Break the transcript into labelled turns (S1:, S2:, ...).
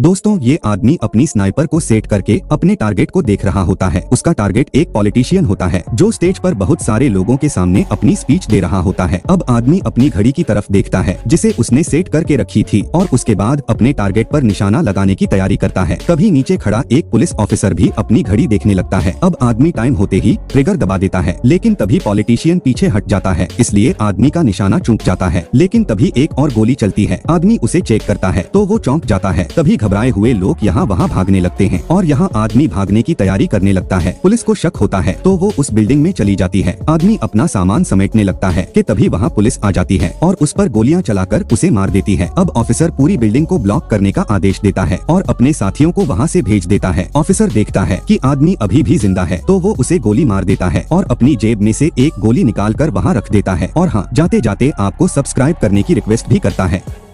S1: दोस्तों ये आदमी अपनी स्नाइपर को सेट करके अपने टारगेट को देख रहा होता है उसका टारगेट एक पॉलिटिशियन होता है जो स्टेज पर बहुत सारे लोगों के सामने अपनी स्पीच दे रहा होता है अब आदमी अपनी घड़ी की तरफ देखता है जिसे उसने सेट करके रखी थी और उसके बाद अपने टारगेट पर निशाना लगाने की तैयारी करता है कभी नीचे खड़ा एक पुलिस ऑफिसर भी अपनी घड़ी देखने लगता है अब आदमी टाइम होते ही ट्रिगर दबा देता है लेकिन तभी पॉलिटिशियन पीछे हट जाता है इसलिए आदमी का निशाना चूक जाता है लेकिन तभी एक और गोली चलती है आदमी उसे चेक करता है तो वो चौंक जाता है तभी घबराए हुए लोग यहाँ वहाँ भागने लगते हैं और यहाँ आदमी भागने की तैयारी करने लगता है पुलिस को शक होता है तो वो उस बिल्डिंग में चली जाती है आदमी अपना सामान समेटने लगता है कि तभी वहाँ पुलिस आ जाती है और उस पर गोलियाँ चलाकर उसे मार देती है अब ऑफिसर पूरी बिल्डिंग को ब्लॉक करने का आदेश देता है और अपने साथियों को वहाँ से भेज देता है ऑफिसर देखता है कि आदमी अभी भी जिंदा है तो वो उसे गोली मार देता है और अपनी जेब में से एक गोली निकाल कर वहाँ रख देता है और हाँ जाते जाते आपको सब्सक्राइब करने की रिक्वेस्ट भी करता है